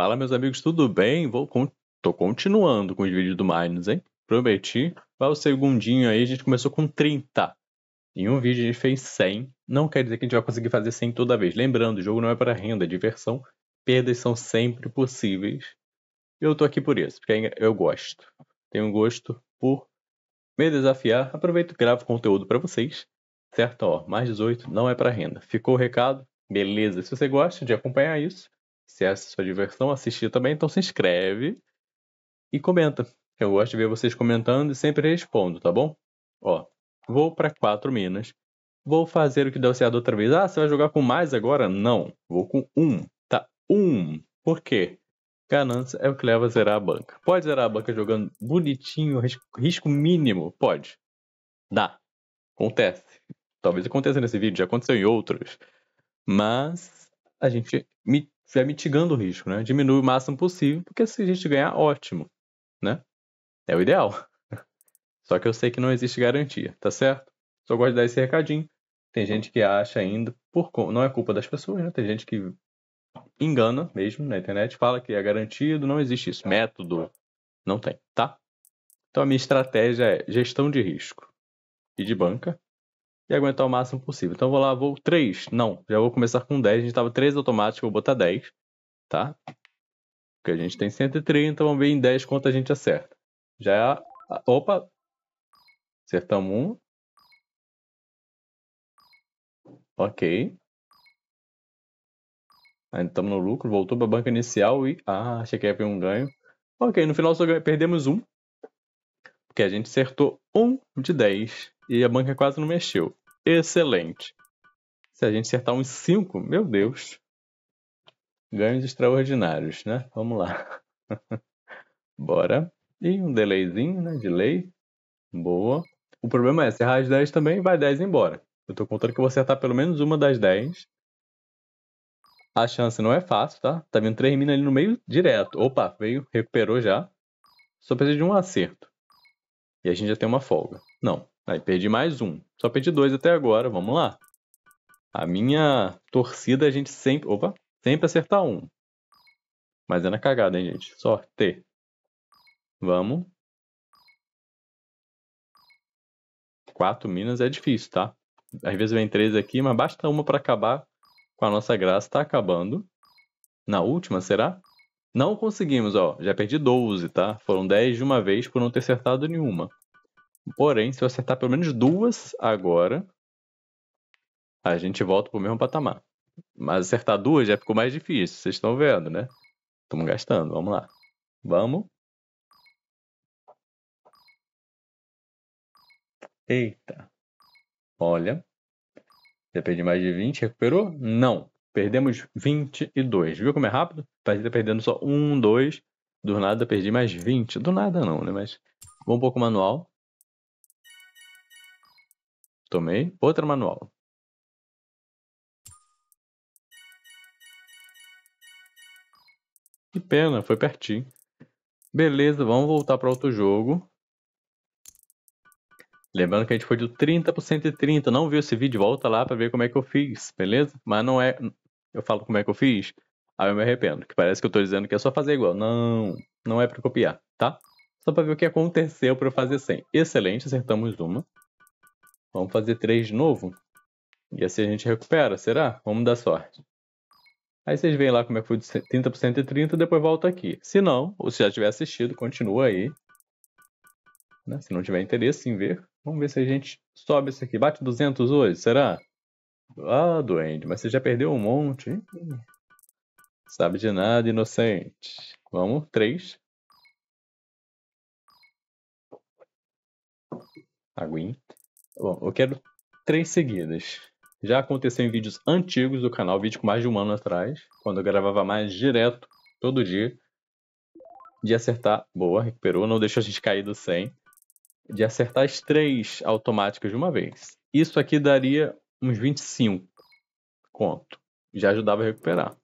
Fala, meus amigos, tudo bem? Vou con tô continuando com os vídeos do Minus, hein? Prometi. Vai o segundinho aí, a gente começou com 30. Em um vídeo a gente fez 100. Não quer dizer que a gente vai conseguir fazer 100 toda vez. Lembrando, o jogo não é para renda, é diversão. Perdas são sempre possíveis. Eu tô aqui por isso, porque eu gosto. Tenho um gosto por me desafiar. Aproveito e gravo conteúdo para vocês. Certo? Ó, mais 18 não é para renda. Ficou o recado? Beleza. Se você gosta de acompanhar isso, se é sua diversão assistir também, então se inscreve e comenta. Eu gosto de ver vocês comentando e sempre respondo, tá bom? Ó, vou para quatro minas. Vou fazer o que deu certo outra vez. Ah, você vai jogar com mais agora? Não, vou com um, tá? Um. Por quê? Ganância é o que leva a zerar a banca. Pode zerar a banca jogando bonitinho, risco, risco mínimo? Pode. Dá. Acontece. Talvez aconteça nesse vídeo, já aconteceu em outros. Mas a gente vai mitigando o risco, né? Diminui o máximo possível, porque se a gente ganhar, ótimo, né? É o ideal. Só que eu sei que não existe garantia, tá certo? Só gosto de dar esse recadinho. Tem gente que acha ainda, por não é culpa das pessoas, né? Tem gente que engana mesmo na internet, fala que é garantido, não existe isso. Método, não tem, tá? Então a minha estratégia é gestão de risco e de banca, e aguentar o máximo possível. Então vou lá, vou 3. Não, já vou começar com 10. A gente tava 3 automático, vou botar 10. Tá? Porque a gente tem 130, então vamos ver em 10 quanto a gente acerta. Já. é. Opa! Acertamos um. Ok. Ainda estamos no lucro, voltou para a banca inicial e. Ah, achei que ia ter um ganho. Ok, no final só perdemos um. Porque a gente acertou um de 10 e a banca quase não mexeu. Excelente. Se a gente acertar uns 5, meu Deus. Ganhos extraordinários, né? Vamos lá. Bora. E um delayzinho, né? Delay. Boa. O problema é, se errar as 10 também, vai 10 embora. Eu tô contando que eu vou acertar pelo menos uma das 10. A chance não é fácil, tá? Tá vindo 3 minas ali no meio direto. Opa, veio, recuperou já. Só precisa de um acerto. E a gente já tem uma folga. Não, Aí perdi mais um. Só perdi dois até agora, vamos lá. A minha torcida a gente sempre. Opa! Sempre acertar um. Mas é na cagada, hein, gente? Sorte. Vamos. Quatro minas é difícil, tá? Às vezes vem três aqui, mas basta uma para acabar com a nossa graça. Tá acabando. Na última, será? Não conseguimos, ó. Já perdi 12, tá? Foram 10 de uma vez por não ter acertado nenhuma. Porém, se eu acertar pelo menos duas agora, a gente volta pro mesmo patamar. Mas acertar duas já ficou mais difícil, vocês estão vendo, né? Estamos gastando, vamos lá. Vamos. Eita. Olha. Já perdi mais de 20, recuperou? Não. Perdemos 22. Viu como é rápido? Partida tá perdendo só 1, 2. Do nada perdi mais 20. Do nada não, né? Mas vou um pouco manual. Tomei outra manual. Que pena, foi pertinho. Beleza, vamos voltar para outro jogo. Lembrando que a gente foi do 30 para 130. Não viu esse vídeo? Volta lá para ver como é que eu fiz, beleza? Mas não é. Eu falo como é que eu fiz, aí eu me arrependo. Que parece que eu estou dizendo que é só fazer igual. Não, não é para copiar, tá? Só para ver o que aconteceu para eu fazer 100. Excelente, acertamos uma. Vamos fazer três de novo. E assim a gente recupera, será? Vamos dar sorte. Aí vocês veem lá como é que foi de 30 por 130 e depois volta aqui. Se não, ou se já tiver assistido, continua aí. Né? Se não tiver interesse em ver, vamos ver se a gente sobe isso aqui. Bate 200 hoje, será? Ah, doente, mas você já perdeu um monte, hein? Sabe de nada, inocente. Vamos, 3. Aguinha. Bom, eu quero três seguidas. Já aconteceu em vídeos antigos do canal, vídeo com mais de um ano atrás, quando eu gravava mais direto, todo dia, de acertar. Boa, recuperou, não deixou a gente cair do 100. De acertar as três automáticas de uma vez. Isso aqui daria uns 25 conto. Já ajudava a recuperar.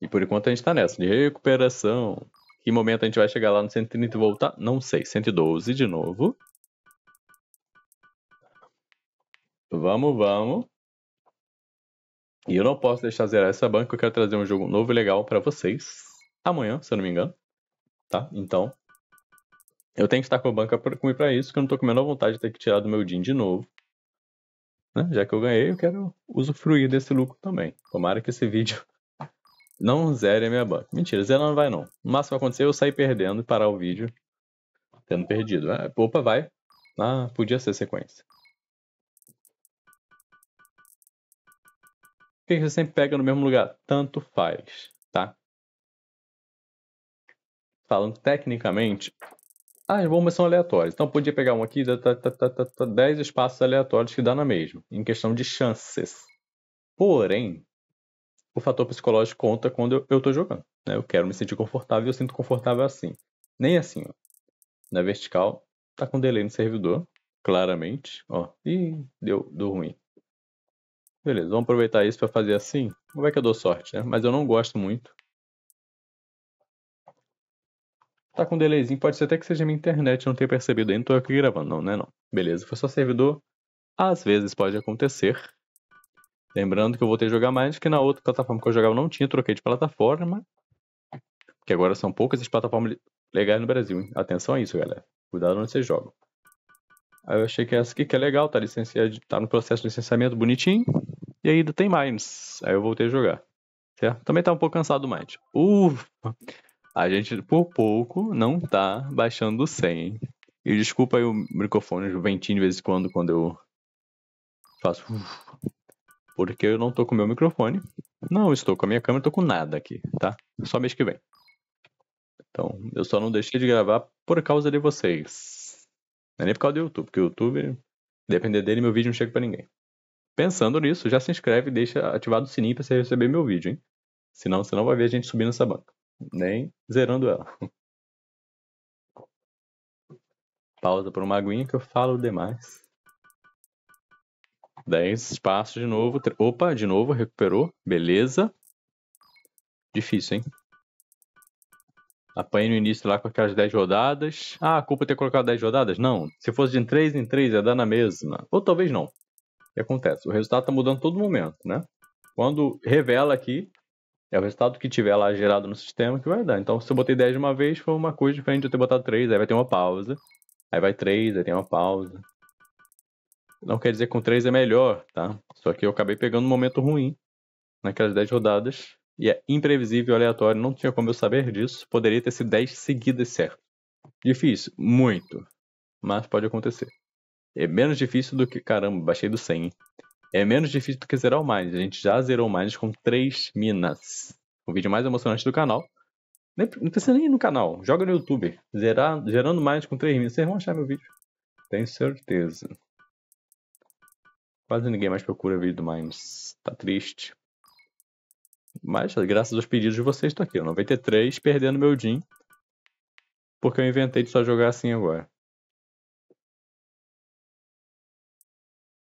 E por enquanto a gente está nessa, de recuperação. Que momento a gente vai chegar lá no 130 e voltar? Não sei. 112 de novo. Vamos, vamos. E eu não posso deixar zerar essa banca. Eu quero trazer um jogo novo e legal para vocês. Amanhã, se eu não me engano. Tá? Então, eu tenho que estar com a banca comer para isso, que eu não estou com a menor vontade de ter que tirar do meu DIN de novo. Né? Já que eu ganhei, eu quero usufruir desse lucro também. Tomara que esse vídeo não zere a minha banca. Mentira, zero não vai não. O máximo que aconteceu é eu sair perdendo e parar o vídeo tendo perdido. Ah, opa, vai. Ah, podia ser sequência. Por que você sempre pega no mesmo lugar? Tanto faz, tá? Falando tecnicamente, as bombas são aleatórias. Então podia pegar um aqui, 10 espaços aleatórios que dá na mesma, em questão de chances. Porém, o fator psicológico conta quando eu estou jogando. Né? Eu quero me sentir confortável e eu sinto confortável assim. Nem assim, ó. Na vertical, tá com delay no servidor, claramente. Ó, e deu, deu ruim. Beleza, vamos aproveitar isso para fazer assim. Como é que eu dou sorte, né? Mas eu não gosto muito. Tá com delayzinho, pode ser até que seja minha internet, não tenha percebido ainda, tô aqui gravando. Não, né não. Beleza, foi só servidor. Às vezes pode acontecer. Lembrando que eu voltei a jogar mais porque na outra plataforma que eu jogava não tinha, troquei de plataforma. Porque agora são poucas as plataformas legais no Brasil, hein? Atenção a isso, galera. Cuidado onde vocês jogam. Aí eu achei que essa aqui que é legal, tá, licenciado, tá no processo de licenciamento bonitinho. E ainda tem mais. Aí eu voltei a jogar. Certo? Também tá um pouco cansado do Mind. Ufa! A gente, por pouco, não tá baixando o 100, hein? E desculpa aí o microfone, o ventinho de vez em quando, quando eu faço... Uf porque eu não tô com meu microfone, não estou com a minha câmera, tô com nada aqui, tá? Só mês que vem. Então, eu só não deixei de gravar por causa de vocês. Não é nem por causa do YouTube, porque o YouTube, depender dele, meu vídeo não chega para ninguém. Pensando nisso, já se inscreve e deixa ativado o sininho para você receber meu vídeo, hein? Senão você não vai ver a gente subindo essa banca, nem zerando ela. Pausa por uma aguinha que eu falo demais. 10 espaços de novo. Opa, de novo, recuperou. Beleza. Difícil, hein? Apanhei no início lá com aquelas 10 rodadas. Ah, culpa é ter colocado 10 rodadas? Não. Se fosse de 3 em 3, ia dar na mesma. Ou talvez não. O que acontece? O resultado está mudando todo momento, né? Quando revela aqui, é o resultado que tiver lá gerado no sistema que vai dar. Então, se eu botei 10 de uma vez, foi uma coisa diferente de eu ter botado 3. Aí vai ter uma pausa. Aí vai 3, aí tem uma pausa. Não quer dizer que com 3 é melhor, tá? Só que eu acabei pegando um momento ruim naquelas 10 rodadas. E é imprevisível, aleatório, não tinha como eu saber disso. Poderia ter sido 10 seguidas certo. Difícil? Muito. Mas pode acontecer. É menos difícil do que. Caramba, baixei do 100. Hein? É menos difícil do que zerar o Mines. A gente já zerou o Mines com 3 minas. O vídeo mais emocionante do canal. Nem, não precisa nem ir no canal. Joga no YouTube. Zerar, zerando Mines com 3 minas. Vocês vão achar meu vídeo. Tenho certeza. Quase ninguém mais procura vídeo do Mimes. Tá triste. Mas, graças aos pedidos de vocês, tô aqui. 93, perdendo meu Jin. Porque eu inventei de só jogar assim agora.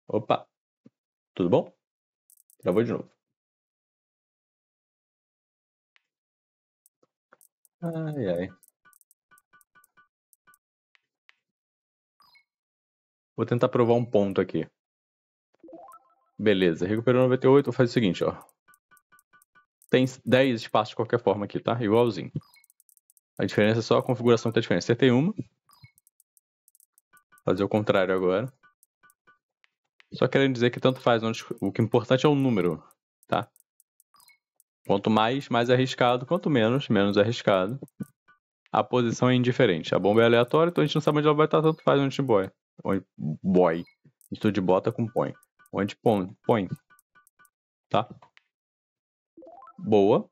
Opa! Tudo bom? Travou de novo. Ai, ai. Vou tentar provar um ponto aqui. Beleza, recuperou 98, faz o seguinte, ó. Tem 10 espaços de qualquer forma aqui, tá? Igualzinho. A diferença é só a configuração que tá diferente. Acertei uma. Fazer o contrário agora. Só querendo dizer que tanto faz, onde... o que é importante é o número, tá? Quanto mais, mais arriscado, quanto menos, menos arriscado. A posição é indiferente. A bomba é aleatória, então a gente não sabe onde ela vai estar, tanto faz onde a gente boy. Onde... Boy. A gente de bota com põe onde põe, põe, tá? Boa.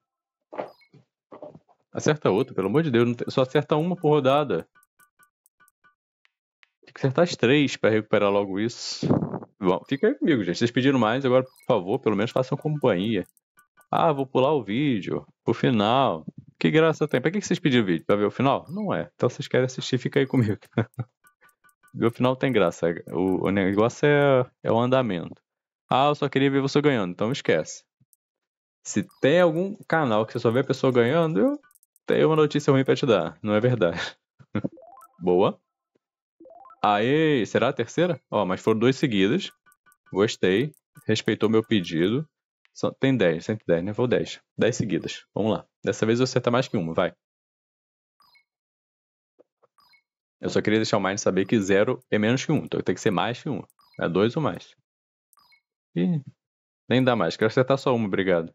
Acerta outra, pelo amor de Deus, só acerta uma por rodada. Tem que acertar as três para recuperar logo isso. Bom, fica aí comigo, gente. Vocês pediram mais, agora, por favor, pelo menos façam companhia. Ah, vou pular o vídeo pro final. Que graça tem. Pra que vocês pediram vídeo? Pra ver o final? Não é. Então, se vocês querem assistir, fica aí comigo. E o final tem graça. É, o, o negócio é, é o andamento. Ah, eu só queria ver você ganhando, então esquece. Se tem algum canal que você só vê a pessoa ganhando, eu tenho uma notícia ruim pra te dar. Não é verdade. Boa. Aí será a terceira? Ó, mas foram duas seguidas. Gostei. Respeitou meu pedido. Só, tem 10, 110, né? Vou 10. 10 seguidas. Vamos lá. Dessa vez eu acertar mais que uma, vai. Eu só queria deixar o mind saber que zero é menos que um, então tem que ser mais que um. É dois ou mais. Ih, nem dá mais, quero acertar só uma, obrigado.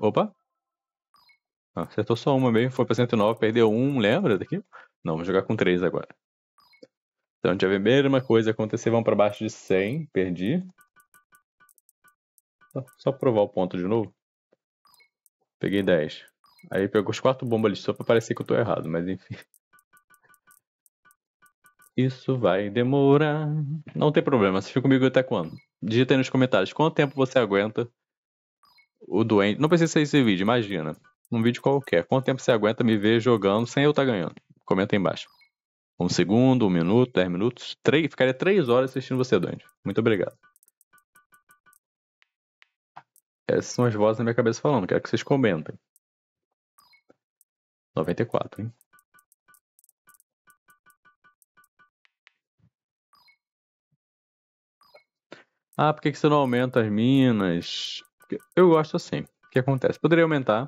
Opa! Ah, acertou só uma mesmo, foi pra 109, perdeu um, lembra daqui? Não, vou jogar com três agora. Então a gente vai ver a mesma coisa acontecer, vamos pra baixo de 100, perdi. Só, provar o ponto de novo. Peguei 10. Aí pegou os quatro bombas ali só pra parecer que eu tô errado, mas enfim. Isso vai demorar. Não tem problema, você fica comigo até quando? Digita aí nos comentários quanto tempo você aguenta o doente. Não precisa ser esse vídeo, imagina. Um vídeo qualquer. Quanto tempo você aguenta me ver jogando sem eu estar tá ganhando? Comenta aí embaixo. Um segundo, um minuto, dez minutos. Três, ficaria três horas assistindo você, doente. Muito obrigado. Essas são as vozes na minha cabeça falando. Quero que vocês comentem. 94, hein? Ah, por que, que você não aumenta as minas? Eu gosto assim. O que acontece? Poderia aumentar,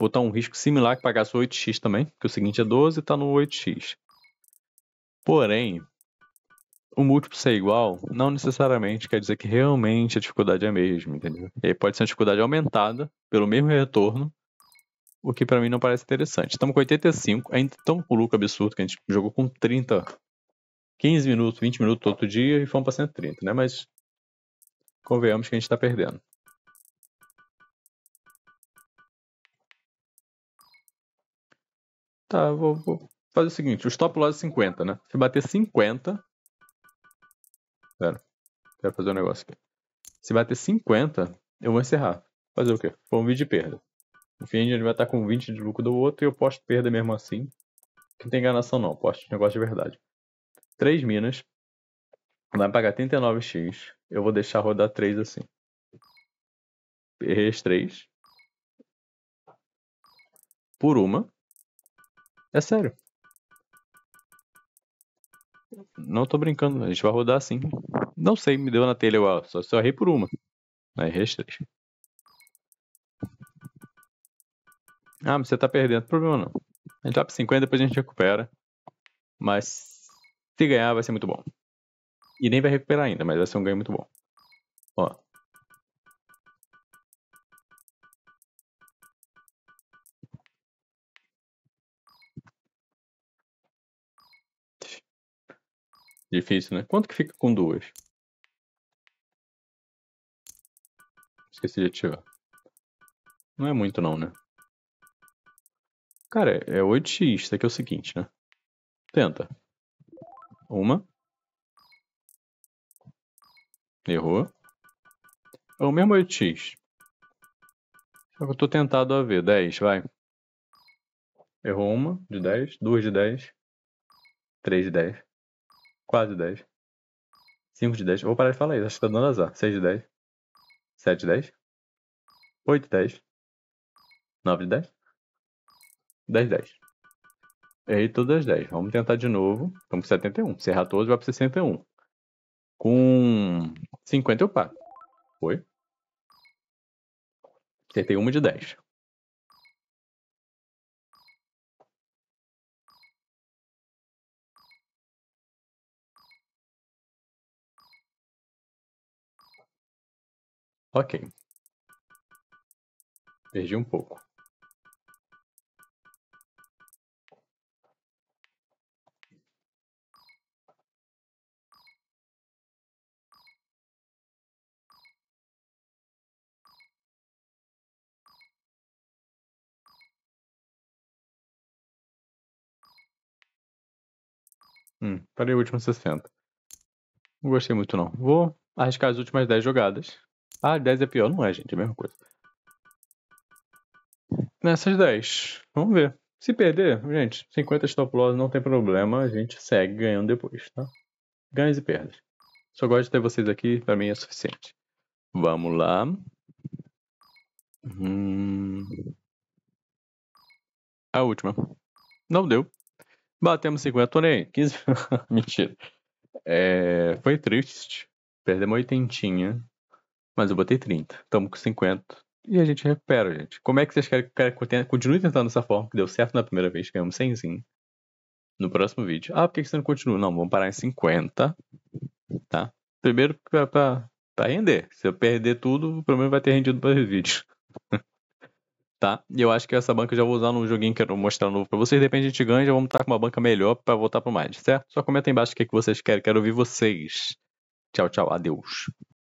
botar um risco similar que pagasse 8x também, que o seguinte é 12 e tá no 8x. Porém, o múltiplo ser igual não necessariamente quer dizer que realmente a dificuldade é a mesma, entendeu? E pode ser uma dificuldade aumentada pelo mesmo retorno, o que para mim não parece interessante. Estamos com 85, ainda tão um lucro absurdo que a gente jogou com 30, 15 minutos, 20 minutos todo dia e fomos para 130, né? Mas Convenhamos que a gente tá perdendo. Tá, vou, vou fazer o seguinte, o stop loss é 50, né? Se bater 50... Pera, quero fazer um negócio aqui. Se bater 50, eu vou encerrar. Fazer o quê? Foi um vídeo de perda. No fim, ele vai estar com 20 de lucro do outro e eu posto perda mesmo assim. Que não tem enganação não, posto negócio de verdade. 3 minas, vai pagar 39x. Eu vou deixar rodar 3 assim. Errei as 3. Por uma. É sério. Não tô brincando, a gente vai rodar assim. Não sei, me deu na telha, igual. Ah, só, eu errei por uma. errei as três. Ah, mas você tá perdendo, problema não. A gente vai pra 50, depois a gente recupera. Mas se ganhar vai ser muito bom. E nem vai recuperar ainda, mas vai ser um ganho muito bom. Ó. Difícil, né? Quanto que fica com duas? Esqueci de ativar. Não é muito não, né? Cara, é 8x, isso aqui é o seguinte, né? Tenta. Uma. Errou. É o mesmo 8x. Só que eu tô tentado a ver. 10, vai. Errou uma de 10, 2 de 10, 3 de 10, 4 de 10, 5 de 10. Vou parar de falar isso, acho que tá dando azar. 6 de 10, 7 de 10, 8 de 10, 9 de 10, 10 de 10. Errei todas as 10. Vamos tentar de novo. Estamos com 71. Se errar todas, vai para 61. Com 50 eu pago. Foi? Acertei uma de 10. Ok. Perdi um pouco. Hum, parei o último 60. Não gostei muito, não. Vou arriscar as últimas 10 jogadas. Ah, 10 é pior. Não é, gente. É a mesma coisa. Nessas 10. Vamos ver. Se perder, gente, 50 stop loss não tem problema. A gente segue ganhando depois, tá? Ganhos e perdas. Só gosto de ter vocês aqui. Pra mim é suficiente. Vamos lá. Hum... A última. Não deu. Batemos 50 nem 15. Mentira. É, foi triste. Perdemos uma oitentinha. Mas eu botei 30. Estamos com 50. E a gente recupera, gente. Como é que vocês querem que continue tentando dessa forma? Que deu certo na primeira vez, ganhamos 100 no próximo vídeo. Ah, por que você não continua? Não, vamos parar em 50. Tá? Primeiro pra, pra, pra render. Se eu perder tudo, o problema vai ter rendido os vídeos. tá? E eu acho que essa banca eu já vou usar num joguinho que eu vou mostrar novo pra vocês. Depende de a gente ganha, já vamos estar com uma banca melhor pra voltar pro mais certo? Só comenta aí embaixo o que, é que vocês querem. Quero ouvir vocês. Tchau, tchau. Adeus.